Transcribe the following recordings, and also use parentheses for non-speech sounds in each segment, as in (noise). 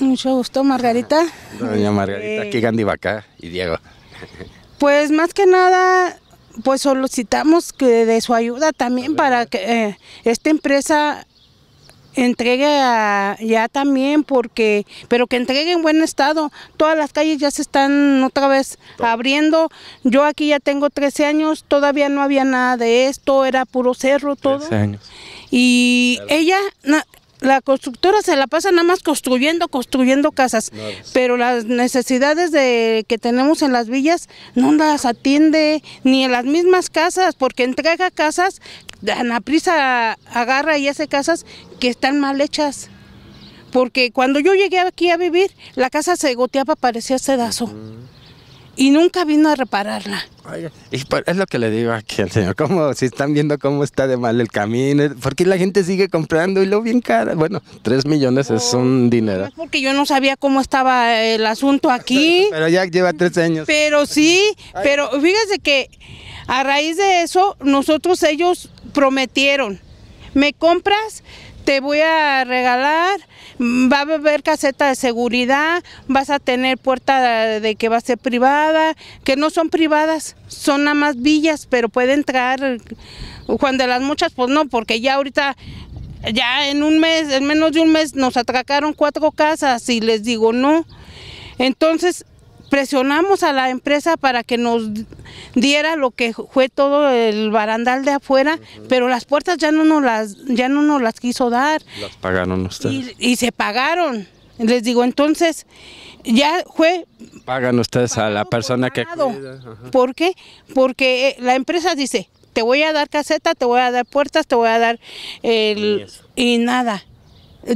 Mucho gusto, Margarita. Doña Margarita, aquí eh, Gandhi Vaca y Diego. Pues más que nada, pues solicitamos que de su ayuda también para que eh, esta empresa entregue ya también porque pero que entregue en buen estado todas las calles ya se están otra vez abriendo yo aquí ya tengo 13 años todavía no había nada de esto era puro cerro todo 13 años. y ella la constructora se la pasa nada más construyendo, construyendo casas, pero las necesidades de, que tenemos en las villas no las atiende ni en las mismas casas, porque entrega casas, la prisa agarra y hace casas que están mal hechas. Porque cuando yo llegué aquí a vivir, la casa se goteaba, parecía sedazo y nunca vino a repararla. es lo que le digo aquí al señor, como si están viendo cómo está de mal el camino, porque la gente sigue comprando y lo bien cara. Bueno, tres millones es oh, un dinero. porque yo no sabía cómo estaba el asunto aquí. pero ya lleva tres años. Pero sí, pero fíjese que a raíz de eso, nosotros ellos prometieron, me compras, te voy a regalar va a haber caseta de seguridad, vas a tener puerta de que va a ser privada, que no son privadas, son nada más villas, pero puede entrar Juan de las Muchas, pues no, porque ya ahorita ya en un mes, en menos de un mes nos atracaron cuatro casas y les digo no. Entonces presionamos a la empresa para que nos diera lo que fue todo el barandal de afuera, pero las puertas ya no nos las, ya no nos las quiso dar. Las pagaron ustedes. Y, se pagaron. Les digo, entonces, ya fue... Pagan ustedes a la persona que... ¿Por qué? Porque eh, la empresa dice, te voy a dar caseta, te voy a dar puertas, te voy a dar el... Y, y nada.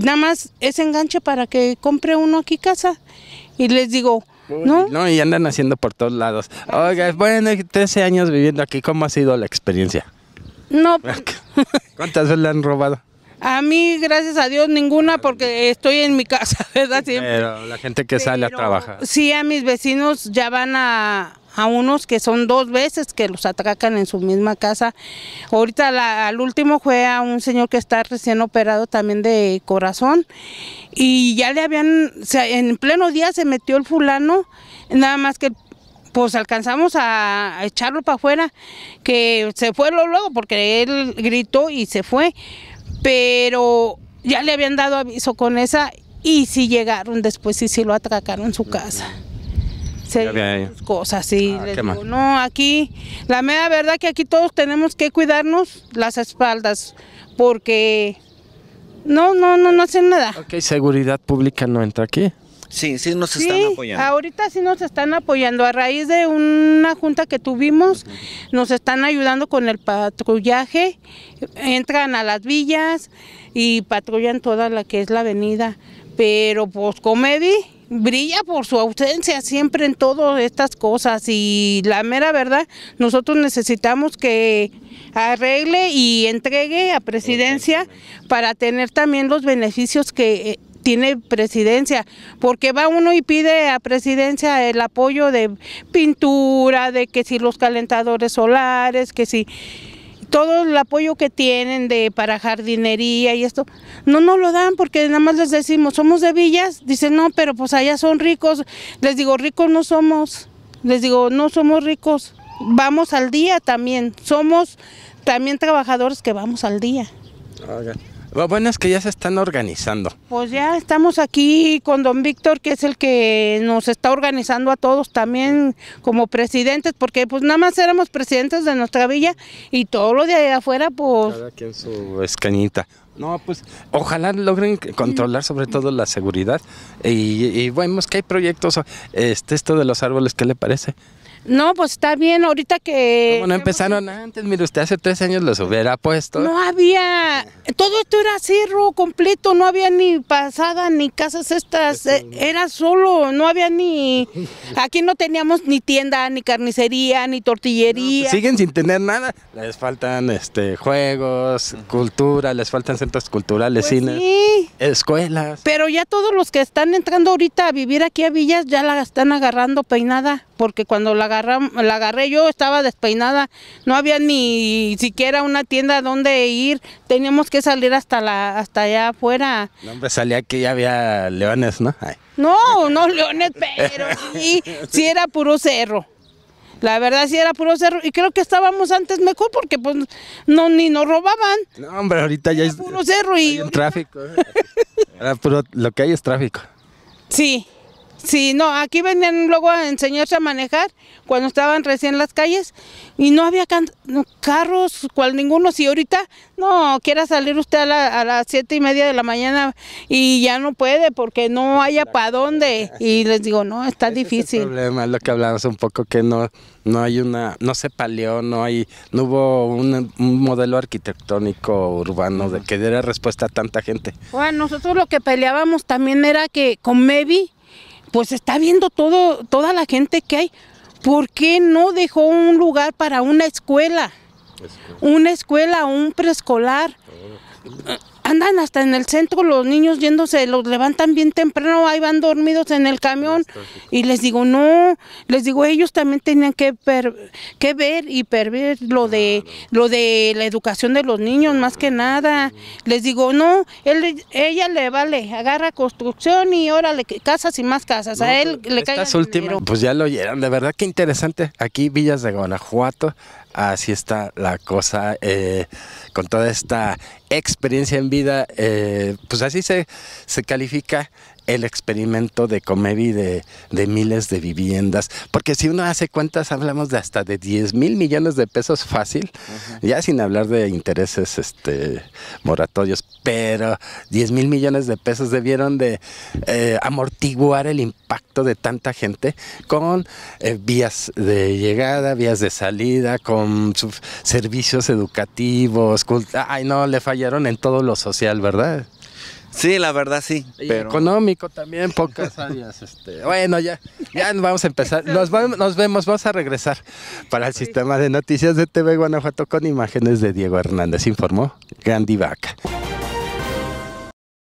Nada más es enganche para que compre uno aquí casa. Y les digo, ¿no? y andan haciendo por todos lados. Ah, Oiga, bueno, 13 años viviendo aquí, ¿cómo ha sido la experiencia? No. (laughs) ¿Cuántas veces le han robado? A mí, gracias a Dios, ninguna porque estoy en mi casa, (laughs) ¿verdad? Siempre. Pero la gente que sale a trabajar. Sí, a mis vecinos ya van a, a unos que son dos veces que los atacan en su misma casa. Ahorita al último fue a un señor que está recién operado también de corazón y ya le habían, en pleno día se metió el fulano, nada más que pues alcanzamos a, a echarlo para afuera, que se fue luego porque él gritó y se fue pero ya le habían dado aviso con esa y si llegaron después y si lo atracaron en su casa. Se sus cosas, sí. Ah, no, aquí, la mera verdad que aquí todos tenemos que cuidarnos las espaldas, porque no, no, no, no hacen nada. Ok, seguridad pública no entra aquí. Sí, sí nos están apoyando. Ahorita sí nos están apoyando. A raíz de una junta que tuvimos, nos están ayudando con el patrullaje. Entran a las villas y patrullan toda la que es la avenida. Pero pues Comedy brilla por su ausencia siempre en todas estas cosas y la mera verdad, nosotros necesitamos que arregle y entregue a presidencia para tener también los beneficios que eh, tiene presidencia, porque va uno y pide a presidencia el apoyo de pintura, de que si los calentadores solares, que si todo el apoyo que tienen de para jardinería y esto, no nos lo dan porque nada más les decimos, somos de villas, dicen, no, pero pues allá son ricos, les digo, ricos no somos, les digo, no somos ricos, vamos al día también, somos también trabajadores que vamos al día. Ah, bueno es que ya se están organizando. Pues ya estamos aquí con don Víctor, que es el que nos está organizando a todos también como presidentes, porque pues nada más éramos presidentes de nuestra villa y todo lo de allá afuera pues... Cada en su escañita. No, pues ojalá logren controlar sobre todo la seguridad y, vemos que hay proyectos, este, esto de los árboles, ¿qué le parece? No, pues está bien, ahorita que... Como no empezaron antes, mire, usted hace tres años los hubiera puesto. No había, todo esto era cerro completo, no había ni pasada, ni casas estas, eh, era solo, no había ni... Aquí no teníamos ni tienda, ni carnicería, ni tortillería. Pues siguen sin tener nada, les faltan este juegos, cultura, les faltan centros culturales, pues cine, escuelas. Pero ya todos los que están entrando ahorita a vivir aquí a Villas ya la están agarrando peinada porque cuando la, la agarré yo estaba despeinada, no había ni siquiera una tienda donde ir, teníamos que salir hasta la hasta allá afuera. No, hombre, salía que ya había leones, ¿no? No, no leones, pero sí, sí era puro cerro. La verdad sí era puro cerro y creo que estábamos antes mejor porque pues no ni nos robaban. No, hombre, ahorita ya es puro cerro y un tráfico. ¿eh? (laughs) Era lo que hay es tráfico. Sí. Sí, no, aquí venían luego a enseñarse a manejar cuando estaban recién en las calles y no había carros, cual ninguno. Si ahorita no quiera salir usted a, las siete y media de la mañana y ya no puede porque no haya para dónde. Y les digo, no, está difícil. el problema es lo que hablamos un poco, que no, no hay una, no se palió, no hay, no hubo un, modelo arquitectónico urbano de que diera respuesta a tanta gente. Bueno, nosotros lo que peleábamos también era que con Mevi pues está viendo todo, toda la gente que hay. ¿Por qué no dejó un lugar para una escuela? Pues una escuela, un preescolar andan hasta en el centro los niños yéndose, los levantan bien temprano, ahí van dormidos en el camión y les digo, no, les digo, ellos también tenían que, ver y perver lo de, lo de la educación de los niños, más que nada. Les digo, no, él, ella le vale, agarra construcción y órale, casas y más casas, a él pues, le cae Pues ya lo oyeron, de verdad que interesante, aquí Villas de Guanajuato, así está la cosa eh, con toda esta experiencia en vida. Eh, pues así se califica el experimento de y de, de, miles de viviendas, porque si uno hace cuentas hablamos de hasta de 10 mil millones de pesos fácil, ya sin hablar de intereses este, moratorios, pero 10 mil millones de pesos debieron de eh, amortiguar el impacto de tanta gente con eh, vías de llegada, vías de salida, con servicios educativos, ay no, le fallaron en todo lo social, ¿verdad? Sí, la verdad sí. Económico también, pocas (laughs) áreas. Este, bueno, ya, ya vamos a empezar. Nos, vemos, vamos a regresar para el sistema de noticias de TV Guanajuato con imágenes de Diego Hernández. Informó Gandhi Vaca.